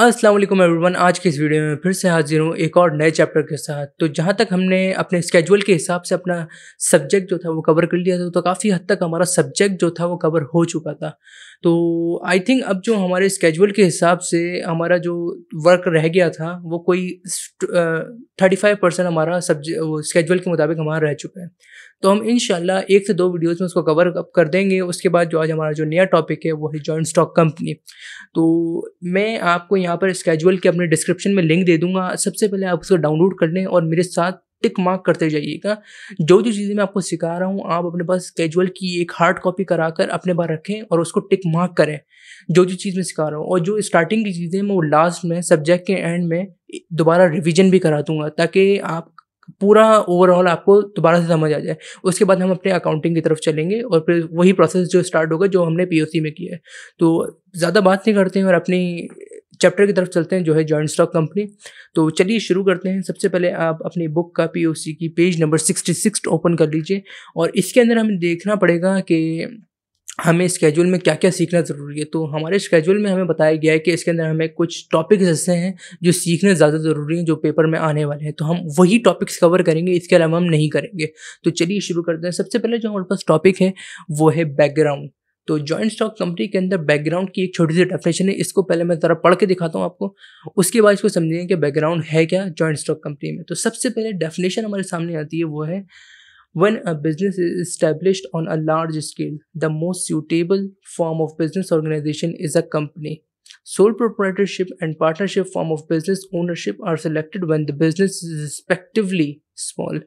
अस्सलाम वालेकुम एवरीवन आज के इस वीडियो में फिर से हाजिर हूँ एक और नए चैप्टर के साथ तो जहाँ तक हमने अपने स्केजुअल के हिसाब से अपना सब्जेक्ट जो था वो कवर कर लिया था तो काफ़ी हद तक हमारा सब्जेक्ट जो था वो कवर हो चुका था तो आई थिंक अब जो हमारे स्केजुअल के हिसाब से हमारा जो वर्क रह गया था वो कोई थर्टी फाइव परसेंट हमारा सब्जेक्ट स्केजुअल के मुताबिक हमारा रह चुका है तो हम इन एक से दो वीडियोज़ में उसको कवर अप कर देंगे उसके बाद जो आज हमारा जो नया टॉपिक है वो है जॉइंट स्टॉक कंपनी तो मैं आपको यहाँ यहाँ पर स्केजुअल के अपने डिस्क्रिप्शन में लिंक दे दूंगा सबसे पहले आप उसको डाउनलोड कर लें और मेरे साथ टिक मार्क करते जाइएगा जो जो चीज़ें मैं आपको सिखा रहा हूँ आप अपने पास कैजुअल की एक हार्ड कॉपी करा कर अपने पास रखें और उसको टिक मार्क करें जो जो चीज़ मैं सिखा रहा हूँ और जो स्टार्टिंग की चीज़ें मैं वो लास्ट में सब्जेक्ट के एंड में दोबारा रिविजन भी करा दूंगा ताकि आप पूरा ओवरऑल आपको दोबारा से समझ आ जाए उसके बाद हम अपने अकाउंटिंग की तरफ चलेंगे और फिर वही प्रोसेस जो स्टार्ट होगा जो हमने पीओसी में किया है तो ज़्यादा बात नहीं करते हैं और अपनी चैप्टर की तरफ चलते हैं जो है जॉइंट स्टॉक कंपनी तो चलिए शुरू करते हैं सबसे पहले आप अपनी बुक का पी की page number sixty six open कर लीजिए और इसके अंदर हमें देखना पड़ेगा कि हमें स्केड्यूल में क्या क्या सीखना ज़रूरी है तो हमारे स्केड्यूल में हमें बताया गया है कि इसके अंदर हमें कुछ टॉपिक्स ऐसे हैं जो सीखने ज़्यादा ज़रूरी हैं जो पेपर में आने वाले हैं तो हम वही टॉपिक्स कवर करेंगे इसके अलावा हम नहीं करेंगे तो चलिए शुरू करते हैं सबसे पहले जो हमारे पास टॉपिक है वो है बैकग्राउंड तो जॉइंट स्टॉक कंपनी के अंदर बैकग्राउंड की एक छोटी सी डेफिनेशन है इसको पहले मैं ज़रा पढ़ के दिखाता हूँ आपको उसके बाद इसको समझेंगे कि बैकग्राउंड है क्या जॉइंट स्टॉक कंपनी में तो सबसे पहले डेफिनेशन हमारे सामने आती है वो है when a business is establish on a large scale the most suitable form of business organisation is a company sole proprietorship and partnership form of business ownership are selected when the business is respectively small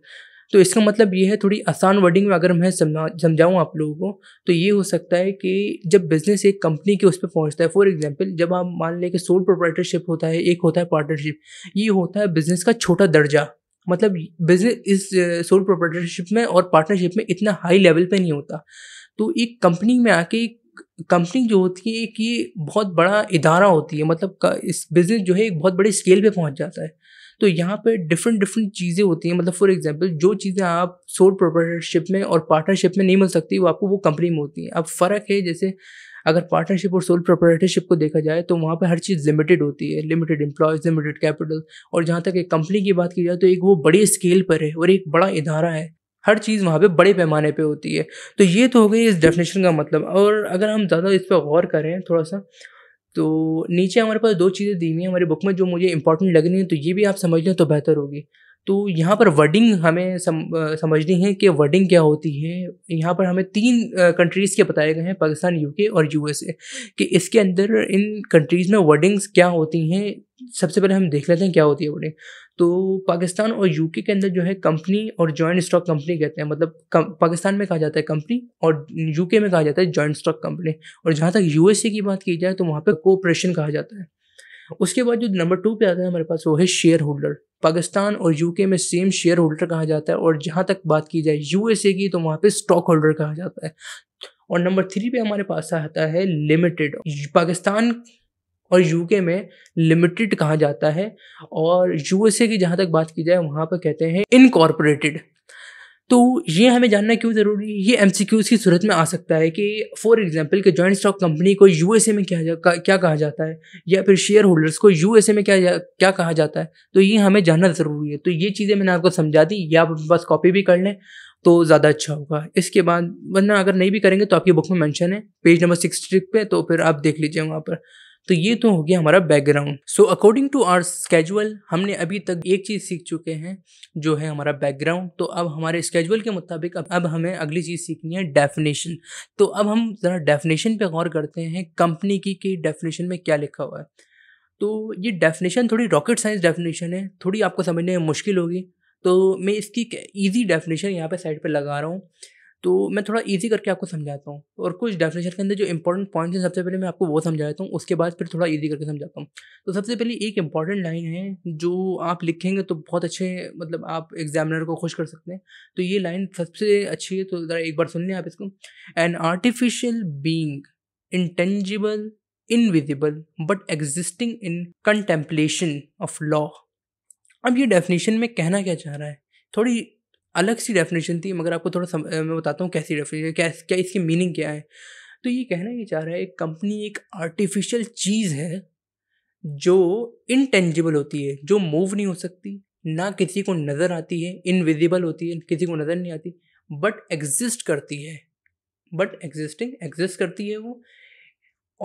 तो इसका मतलब ये है थोड़ी आसान wording में अगर मैं समझा समझाऊँ आप लोगों को तो ये हो सकता है कि जब बिज़नेस एक कंपनी के उस पर पहुँचता है फॉर एग्जाम्पल जब आप मान लें कि सोल प्रोपराइटरशिप होता है एक होता है पार्टनरशिप ये होता है बिज़नेस का छोटा दर्जा मतलब बिजनेस इस सोल प्रोपराइटरशिप में और पार्टनरशिप में इतना हाई लेवल पर नहीं होता तो एक कंपनी में आके एक कंपनी जो होती है एक ये बहुत बड़ा इदारा होती है मतलब इस बिज़नेस जो है एक बहुत बड़े स्केल पे पहुंच जाता है तो यहाँ पे डिफरेंट डिफरेंट चीज़ें होती हैं मतलब फॉर एग्जांपल जो चीज़ें आप सोल प्रोपरेटरशिप में और पार्टनरशिप में नहीं मिल सकती वो आपको वो कंपनी में होती हैं अब फ़र्क है जैसे अगर पार्टनरशिप और सोल प्रोपरेटरशिप को देखा जाए तो वहाँ पर हर चीज़ लिमिटेड होती है लिमिटेड एम्प्लॉय लिमिटेड कैपिटल और जहाँ तक एक कंपनी की बात की जाए तो एक वो बड़े स्केल पर है और एक बड़ा इदारा है हर चीज़ वहाँ पे बड़े पैमाने पे होती है तो ये तो हो गई इस डेफिनेशन का मतलब और अगर हम ज़्यादा इस पर गौर करें थोड़ा सा तो नीचे हमारे पास दो चीज़ें दी हुई हैं हमारी बुक में जो मुझे इंपॉर्टेंट लग रही तो ये भी आप समझ लें तो बेहतर होगी तो यहाँ पर वर्डिंग हमें सम, आ, समझनी है कि वर्डिंग क्या होती है यहाँ पर हमें तीन कंट्रीज़ के बताए गए हैं पाकिस्तान यूके और यूएसए कि इसके अंदर इन कंट्रीज़ में वर्डिंग्स क्या होती हैं सबसे पहले हम देख लेते हैं क्या होती है वोटिंग तो पाकिस्तान और यूके के अंदर जो है कंपनी और जॉइंट स्टॉक कंपनी कहते हैं मतलब पाकिस्तान में कहा जाता है कंपनी और यूके में कहा जाता है जॉइंट स्टॉक कंपनी और जहाँ तक यूएसए की बात की जाए तो वहाँ पर कोऑपरेशन कहा जाता है उसके बाद जो नंबर टू पे आता है हमारे पास वो है शेयर होल्डर पाकिस्तान और यूके में सेम शेयर होल्डर कहा जाता है और जहाँ तक बात की जाए यूएसए की तो वहाँ पे स्टॉक होल्डर कहा जाता है और नंबर थ्री पे हमारे पास आता है लिमिटेड पाकिस्तान और यूके में लिमिटेड कहा जाता है और यूएसए की जहाँ तक बात की जाए वहाँ पर कहते हैं इनकॉर्पोरेटेड तो ये हमें जानना क्यों ज़रूरी है ये एम की सूरत में आ सकता है कि फॉर एग्ज़ाम्पल कि जॉइंट स्टॉक कंपनी को ए में क्या जा, क्या कहा जाता है या फिर शेयर होल्डर्स को ए में क्या क्या कहा जाता है तो ये हमें जानना ज़रूरी है तो ये चीज़ें मैंने आपको समझा दी या आप बस कॉपी भी कर लें तो ज़्यादा अच्छा होगा इसके बाद वरना अगर नहीं भी करेंगे तो आपकी बुक में मैंशन है पेज नंबर सिक्सटी पे तो फिर आप देख लीजिए वहाँ पर तो ये तो हो गया हमारा background so according to our schedule हमने अभी तक एक चीज़ सीख चुके हैं जो है हमारा बैकग्राउंड तो अब हमारे स्केजुअल के मुताबिक अब अब हमें अगली चीज़ सीखनी है डेफिनेशन तो अब हम ज़रा डेफिनेशन पे गौर करते हैं कंपनी की कि डेफिनेशन में क्या लिखा हुआ है तो ये डेफिनेशन थोड़ी रॉकेट साइंस डेफिनेशन है थोड़ी आपको समझने में मुश्किल होगी तो मैं इसकी ईजी डेफिनेशन यहाँ पे साइड पे लगा रहा हूँ तो मैं थोड़ा ईजी करके आपको समझाता हूँ और कुछ डेफिनेशन के अंदर जो इंपॉर्टेंट पॉइंट्स हैं सबसे पहले मैं आपको वो समझाता हूँ उसके बाद फिर थोड़ा ईजी करके समझाता हूँ तो सबसे पहले एक इंपॉर्टेंट लाइन है जो आप लिखेंगे तो बहुत अच्छे मतलब आप एग्जामिनर को खुश कर सकते हैं तो ये लाइन सबसे अच्छी है तो ज़रा एक बार सुन लें आप इसको an artificial being intangible invisible but existing in contemplation of law अब ये डेफिनेशन में कहना क्या चाह रहा है थोड़ी अलग सी डेफिनेशन थी मगर आपको थोड़ा सम, मैं बताता हूँ कैसी डेफिनेशन क्या क्या इसकी मीनिंग क्या है तो ये कहना ये चाह रहा है एक कंपनी एक आर्टिफिशियल चीज़ है जो इनटेंजिबल होती है जो मूव नहीं हो सकती ना किसी को नज़र आती है इनविजिबल होती है किसी को नज़र नहीं आती बट एग्जिस्ट करती है बट एग्जिस्टिंग एग्जिस्ट करती है वो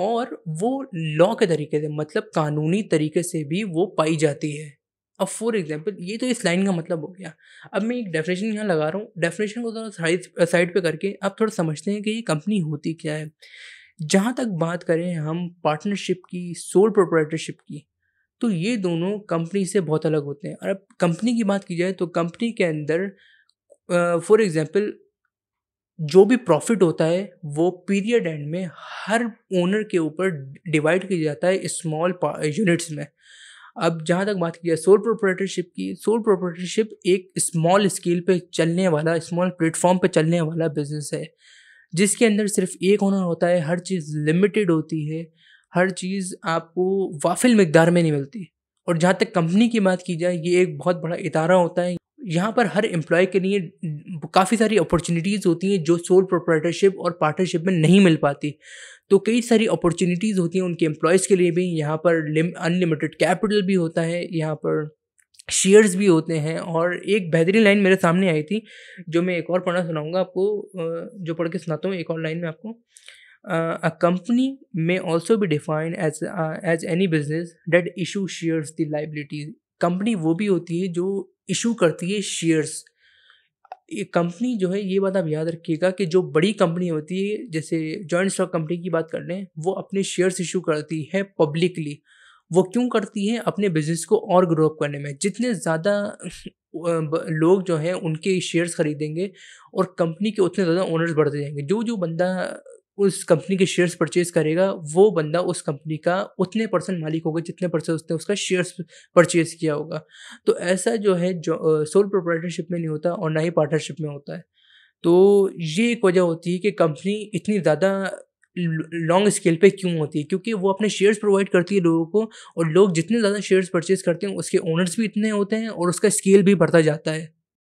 और वो लॉ के तरीके से मतलब कानूनी तरीके से भी वो पाई जाती है अब फॉर एग्जाम्पल ये तो इस लाइन का मतलब हो गया अब मैं एक डेफिनेशन यहाँ लगा रहा हूँ डेफिनेशन को थोड़ा साइड साइड पे करके आप थोड़ा समझते हैं कि ये कंपनी होती क्या है जहाँ तक बात करें हम पार्टनरशिप की सोल प्रोपरेटरशिप की तो ये दोनों कंपनी से बहुत अलग होते हैं और अब कंपनी की बात की जाए तो कंपनी के अंदर फॉर एग्ज़ाम्पल जो भी प्रॉफिट होता है वो पीरियड एंड में हर ओनर के ऊपर डिवाइड किया जाता है स्मॉल यूनिट्स में अब जहाँ तक बात की जाए सोल प्रोपरेटरशिप की सोल प्रोप्रेटरशिप एक स्मॉल स्केल पे चलने वाला स्मॉल प्लेटफॉर्म पे चलने वाला बिजनेस है जिसके अंदर सिर्फ एक ऑनर होता है हर चीज़ लिमिटेड होती है हर चीज़ आपको वाफिल मकदार में नहीं मिलती और जहाँ तक कंपनी की बात की जाए ये एक बहुत बड़ा इदारा होता है यहाँ पर हर एम्प्लॉय के लिए काफ़ी सारी अपॉर्चुनिटीज़ होती हैं जो सोल प्रोपरेटरशिप और पार्टनरशिप में नहीं मिल पाती तो कई सारी अपॉर्चुनिटीज़ होती हैं उनके एम्प्लॉयज़ के लिए भी यहाँ पर अनलिमिटेड कैपिटल भी होता है यहाँ पर शेयर्स भी होते हैं और एक बेहतरीन लाइन मेरे सामने आई थी जो मैं एक और पढ़ना सुनाऊंगा आपको जो पढ़ के सुनाता हूँ एक और लाइन में आपको अ कंपनी में ऑल्सो भी defined as as any business that issue shares the liabilities company वो भी होती है जो इशू करती है शेयर्स ये कंपनी जो है ये बात आप याद रखिएगा कि जो बड़ी कंपनी होती है जैसे जॉइंट स्टॉक कंपनी की बात कर लें वो अपने शेयर्स इशू करती है पब्लिकली वो क्यों करती है अपने बिजनेस को और ग्रो अप करने में जितने ज़्यादा लोग जो हैं उनके शेयर्स खरीदेंगे और कंपनी के उतने ज़्यादा ओनर्स बढ़ते जाएंगे जो जो बंदा उस कंपनी के शेयर्स परचेज करेगा वो बंदा उस कंपनी का उतने परसेंट मालिक होगा जितने परसेंट उसने उसका शेयर्स परचेज किया होगा तो ऐसा जो है जो सोल प्रोप्राइटरशिप में नहीं होता और ना ही पार्टनरशिप में होता है तो ये एक वजह होती है कि कंपनी इतनी ज़्यादा लॉन्ग स्केल पे क्यों होती है क्योंकि वो अपने शेयर्स प्रोवाइड करती है लोगों को और लोग जितने ज़्यादा शेयर्स परचेज करते हैं उसके ओनर्स भी इतने होते हैं और उसका स्केल भी बढ़ता जाता है